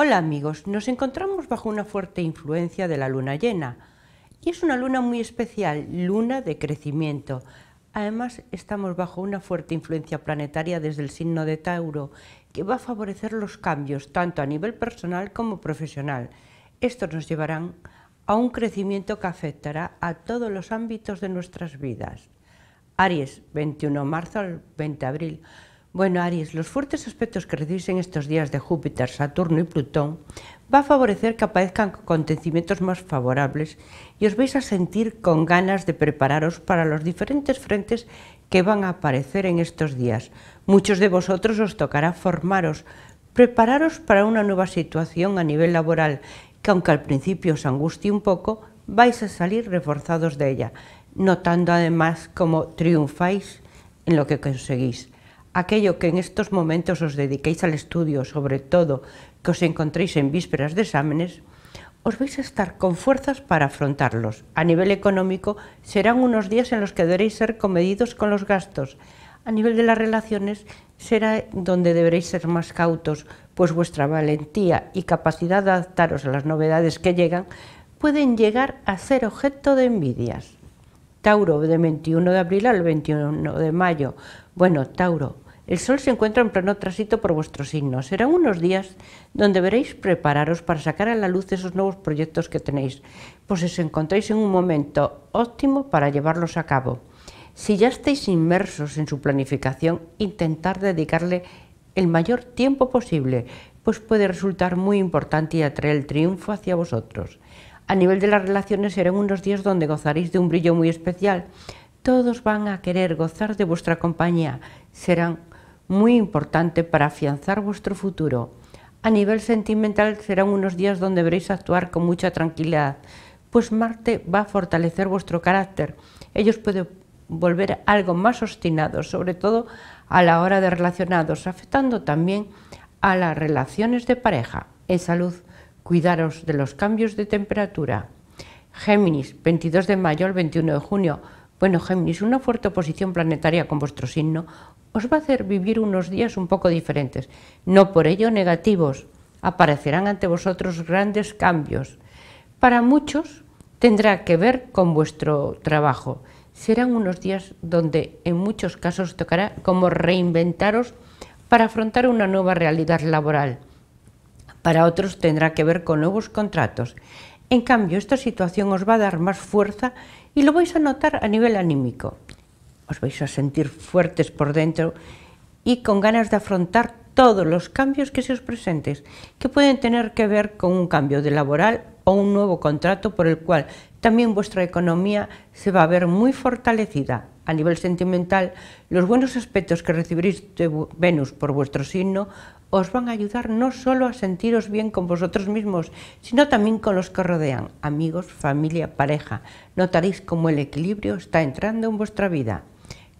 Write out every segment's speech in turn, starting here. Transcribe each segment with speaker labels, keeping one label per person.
Speaker 1: Hola amigos, nos encontramos bajo una fuerte influencia de la luna llena y es una luna muy especial, luna de crecimiento. Además estamos bajo una fuerte influencia planetaria desde el signo de Tauro que va a favorecer los cambios tanto a nivel personal como profesional. Estos nos llevarán a un crecimiento que afectará a todos los ámbitos de nuestras vidas. Aries, 21 de marzo al 20 de abril. Bueno, Aries, los fuertes aspectos que recibís en estos días de Júpiter, Saturno y Plutón va a favorecer que aparezcan acontecimientos más favorables y os vais a sentir con ganas de prepararos para los diferentes frentes que van a aparecer en estos días. Muchos de vosotros os tocará formaros, prepararos para una nueva situación a nivel laboral que aunque al principio os angustie un poco, vais a salir reforzados de ella, notando además cómo triunfáis en lo que conseguís aquello que en estos momentos os dediquéis al estudio, sobre todo que os encontréis en vísperas de exámenes, os vais a estar con fuerzas para afrontarlos. A nivel económico, serán unos días en los que deberéis ser comedidos con los gastos. A nivel de las relaciones, será donde deberéis ser más cautos, pues vuestra valentía y capacidad de adaptaros a las novedades que llegan pueden llegar a ser objeto de envidias. Tauro, de 21 de abril al 21 de mayo. Bueno, Tauro, el Sol se encuentra en pleno tránsito por vuestros signos, Serán unos días donde veréis prepararos para sacar a la luz esos nuevos proyectos que tenéis, pues os encontráis en un momento óptimo para llevarlos a cabo. Si ya estáis inmersos en su planificación, intentar dedicarle el mayor tiempo posible, pues puede resultar muy importante y atraer el triunfo hacia vosotros. A nivel de las relaciones serán unos días donde gozaréis de un brillo muy especial. Todos van a querer gozar de vuestra compañía. Serán muy importante para afianzar vuestro futuro. A nivel sentimental serán unos días donde veréis actuar con mucha tranquilidad, pues Marte va a fortalecer vuestro carácter. Ellos pueden volver algo más obstinados, sobre todo a la hora de relacionados, afectando también a las relaciones de pareja. En salud, cuidaros de los cambios de temperatura. Géminis, 22 de mayo al 21 de junio bueno, Géminis, una fuerte oposición planetaria con vuestro signo os va a hacer vivir unos días un poco diferentes, no por ello negativos. Aparecerán ante vosotros grandes cambios. Para muchos tendrá que ver con vuestro trabajo. Serán unos días donde en muchos casos tocará como reinventaros para afrontar una nueva realidad laboral. Para otros tendrá que ver con nuevos contratos. En cambio, esta situación os va a dar más fuerza y lo vais a notar a nivel anímico. Os vais a sentir fuertes por dentro y con ganas de afrontar todos los cambios que se os presenten, que pueden tener que ver con un cambio de laboral o un nuevo contrato por el cual también vuestra economía se va a ver muy fortalecida. A nivel sentimental, los buenos aspectos que recibiréis de Venus por vuestro signo os van a ayudar no solo a sentiros bien con vosotros mismos, sino también con los que rodean, amigos, familia, pareja. Notaréis cómo el equilibrio está entrando en vuestra vida.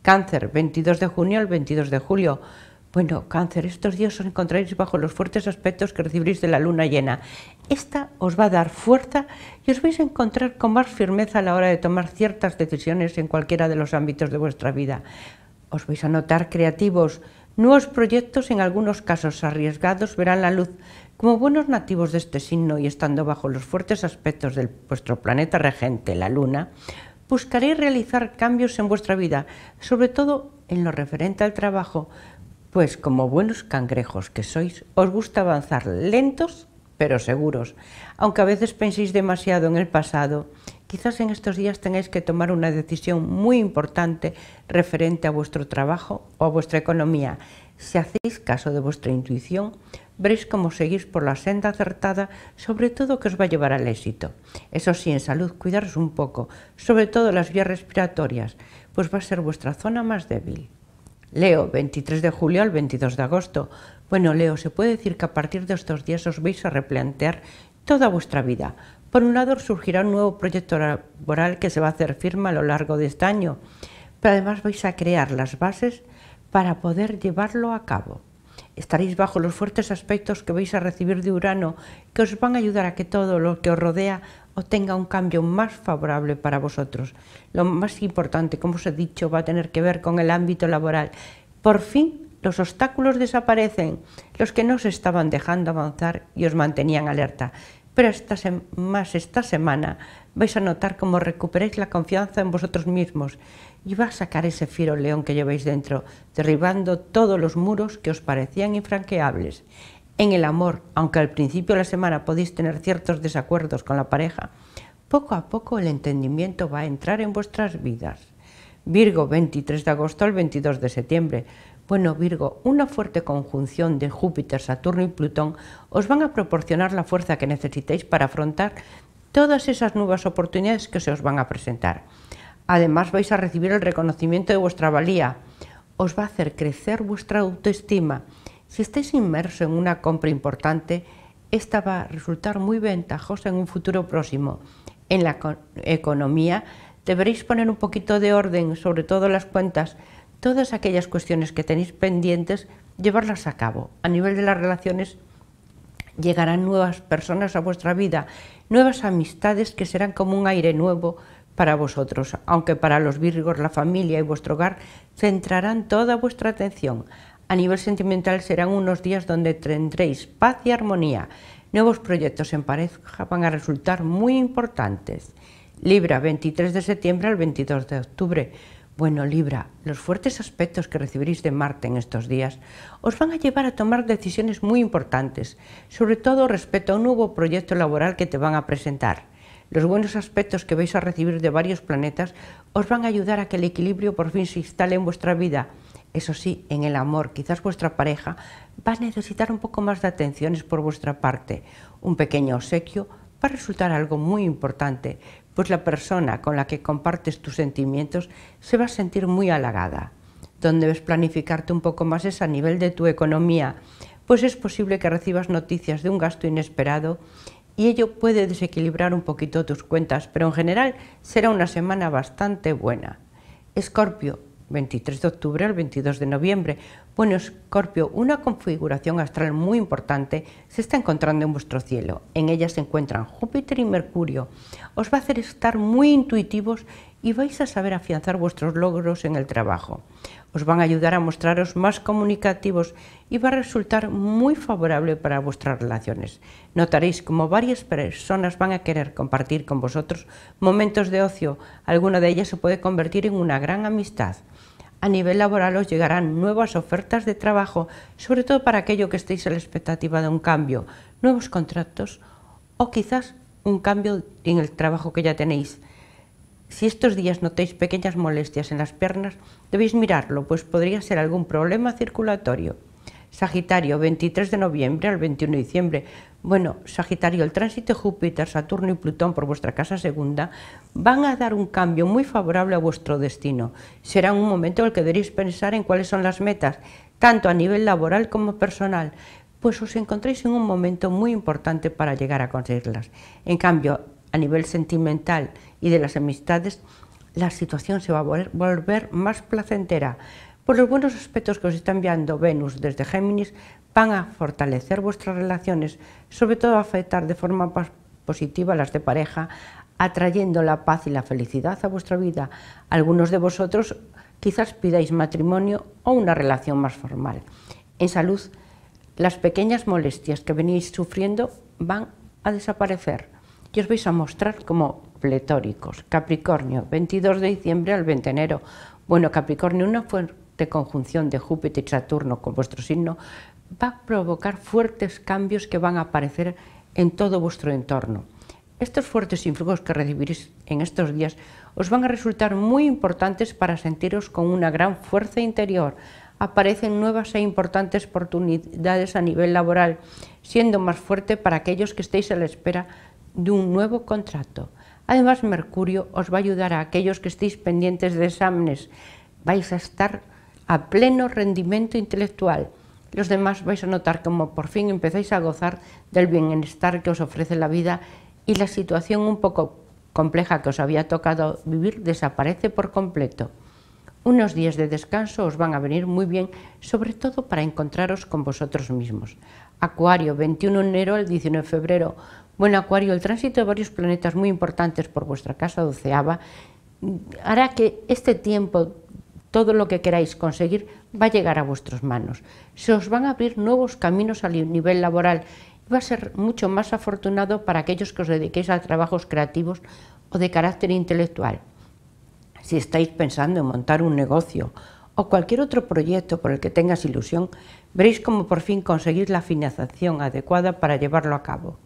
Speaker 1: Cáncer, 22 de junio al 22 de julio. Bueno, cáncer, estos días os encontraréis bajo los fuertes aspectos que recibiréis de la luna llena. Esta os va a dar fuerza y os vais a encontrar con más firmeza a la hora de tomar ciertas decisiones en cualquiera de los ámbitos de vuestra vida. Os vais a notar creativos, nuevos proyectos en algunos casos arriesgados verán la luz. Como buenos nativos de este signo y estando bajo los fuertes aspectos de vuestro planeta regente, la luna, buscaréis realizar cambios en vuestra vida, sobre todo en lo referente al trabajo, pues como buenos cangrejos que sois, os gusta avanzar lentos pero seguros. Aunque a veces penséis demasiado en el pasado, quizás en estos días tengáis que tomar una decisión muy importante referente a vuestro trabajo o a vuestra economía. Si hacéis caso de vuestra intuición, veréis cómo seguís por la senda acertada, sobre todo que os va a llevar al éxito. Eso sí, en salud, cuidaros un poco, sobre todo las vías respiratorias, pues va a ser vuestra zona más débil. Leo, 23 de julio al 22 de agosto. Bueno, Leo, se puede decir que a partir de estos días os vais a replantear toda vuestra vida. Por un lado, surgirá un nuevo proyecto laboral que se va a hacer firma a lo largo de este año, pero además vais a crear las bases para poder llevarlo a cabo. Estaréis bajo los fuertes aspectos que vais a recibir de Urano, que os van a ayudar a que todo lo que os rodea obtenga un cambio más favorable para vosotros. Lo más importante, como os he dicho, va a tener que ver con el ámbito laboral. Por fin los obstáculos desaparecen, los que no os estaban dejando avanzar y os mantenían alerta pero esta más esta semana vais a notar cómo recuperáis la confianza en vosotros mismos y va a sacar ese fiero león que lleváis dentro, derribando todos los muros que os parecían infranqueables. En el amor, aunque al principio de la semana podéis tener ciertos desacuerdos con la pareja, poco a poco el entendimiento va a entrar en vuestras vidas. Virgo, 23 de agosto al 22 de septiembre. Bueno, Virgo, una fuerte conjunción de Júpiter, Saturno y Plutón os van a proporcionar la fuerza que necesitéis para afrontar todas esas nuevas oportunidades que se os van a presentar. Además vais a recibir el reconocimiento de vuestra valía. Os va a hacer crecer vuestra autoestima. Si estáis inmersos en una compra importante, esta va a resultar muy ventajosa en un futuro próximo. En la economía deberéis poner un poquito de orden, sobre todo las cuentas, todas aquellas cuestiones que tenéis pendientes, llevarlas a cabo. A nivel de las relaciones, llegarán nuevas personas a vuestra vida, nuevas amistades que serán como un aire nuevo para vosotros, aunque para los virgos la familia y vuestro hogar centrarán toda vuestra atención. A nivel sentimental serán unos días donde tendréis paz y armonía. Nuevos proyectos en pareja van a resultar muy importantes. Libra, 23 de septiembre al 22 de octubre. Bueno, Libra, los fuertes aspectos que recibiréis de Marte en estos días os van a llevar a tomar decisiones muy importantes, sobre todo respecto a un nuevo proyecto laboral que te van a presentar. Los buenos aspectos que vais a recibir de varios planetas os van a ayudar a que el equilibrio por fin se instale en vuestra vida. Eso sí, en el amor, quizás vuestra pareja va a necesitar un poco más de atenciones por vuestra parte, un pequeño obsequio va a resultar algo muy importante, pues la persona con la que compartes tus sentimientos se va a sentir muy halagada. Donde debes planificarte un poco más es a nivel de tu economía, pues es posible que recibas noticias de un gasto inesperado y ello puede desequilibrar un poquito tus cuentas, pero en general será una semana bastante buena. Escorpio, 23 de octubre al 22 de noviembre. Bueno, Escorpio, una configuración astral muy importante se está encontrando en vuestro cielo. En ella se encuentran Júpiter y Mercurio. Os va a hacer estar muy intuitivos y vais a saber afianzar vuestros logros en el trabajo os pues van a ayudar a mostraros más comunicativos y va a resultar muy favorable para vuestras relaciones. Notaréis como varias personas van a querer compartir con vosotros momentos de ocio, alguna de ellas se puede convertir en una gran amistad. A nivel laboral os llegarán nuevas ofertas de trabajo, sobre todo para aquello que estéis a la expectativa de un cambio, nuevos contratos o quizás un cambio en el trabajo que ya tenéis. Si estos días notéis pequeñas molestias en las piernas, debéis mirarlo, pues podría ser algún problema circulatorio. Sagitario, 23 de noviembre al 21 de diciembre. Bueno, Sagitario, el tránsito Júpiter, Saturno y Plutón por vuestra casa segunda van a dar un cambio muy favorable a vuestro destino. Será un momento en el que deberéis pensar en cuáles son las metas, tanto a nivel laboral como personal, pues os encontréis en un momento muy importante para llegar a conseguirlas. En cambio, a nivel sentimental y de las amistades, la situación se va a volver más placentera. Por los buenos aspectos que os está enviando Venus desde Géminis, van a fortalecer vuestras relaciones, sobre todo a afectar de forma positiva las de pareja, atrayendo la paz y la felicidad a vuestra vida. Algunos de vosotros quizás pidáis matrimonio o una relación más formal. En salud, las pequeñas molestias que venís sufriendo van a desaparecer os vais a mostrar como pletóricos. Capricornio, 22 de diciembre al 20 de enero. Bueno, Capricornio, una fuerte conjunción de Júpiter y Saturno con vuestro signo va a provocar fuertes cambios que van a aparecer en todo vuestro entorno. Estos fuertes influjos que recibiréis en estos días os van a resultar muy importantes para sentiros con una gran fuerza interior. Aparecen nuevas e importantes oportunidades a nivel laboral, siendo más fuerte para aquellos que estéis a la espera de un nuevo contrato. Además, Mercurio os va a ayudar a aquellos que estéis pendientes de exámenes. Vais a estar a pleno rendimiento intelectual. Los demás vais a notar como por fin empezáis a gozar del bienestar que os ofrece la vida y la situación un poco compleja que os había tocado vivir desaparece por completo. Unos días de descanso os van a venir muy bien, sobre todo para encontraros con vosotros mismos. Acuario, 21 de enero al 19 de febrero. Bueno, Acuario, el tránsito de varios planetas muy importantes por vuestra casa doceava hará que este tiempo, todo lo que queráis conseguir, va a llegar a vuestras manos. Se os van a abrir nuevos caminos a nivel laboral y va a ser mucho más afortunado para aquellos que os dediquéis a trabajos creativos o de carácter intelectual. Si estáis pensando en montar un negocio o cualquier otro proyecto por el que tengas ilusión, veréis cómo por fin conseguís la financiación adecuada para llevarlo a cabo.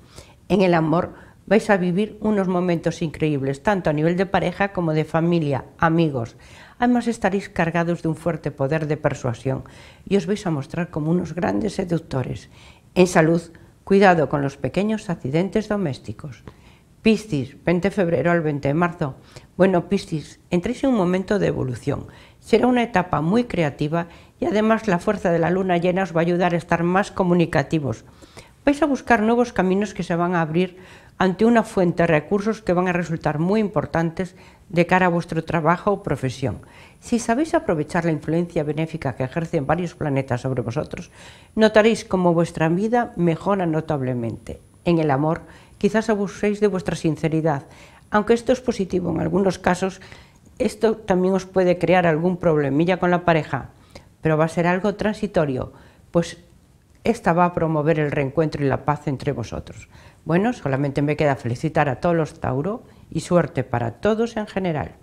Speaker 1: En el amor vais a vivir unos momentos increíbles, tanto a nivel de pareja como de familia, amigos. Además estaréis cargados de un fuerte poder de persuasión y os vais a mostrar como unos grandes seductores. En salud, cuidado con los pequeños accidentes domésticos. Piscis, 20 de febrero al 20 de marzo. Bueno, Piscis, entréis en un momento de evolución Será una etapa muy creativa y además la fuerza de la luna llena os va a ayudar a estar más comunicativos. Vais a buscar nuevos caminos que se van a abrir ante una fuente de recursos que van a resultar muy importantes de cara a vuestro trabajo o profesión. Si sabéis aprovechar la influencia benéfica que ejercen varios planetas sobre vosotros, notaréis cómo vuestra vida mejora notablemente. En el amor, quizás abuséis de vuestra sinceridad, aunque esto es positivo en algunos casos, esto también os puede crear algún problemilla con la pareja, pero va a ser algo transitorio, pues esta va a promover el reencuentro y la paz entre vosotros. Bueno, solamente me queda felicitar a todos los Tauro y suerte para todos en general.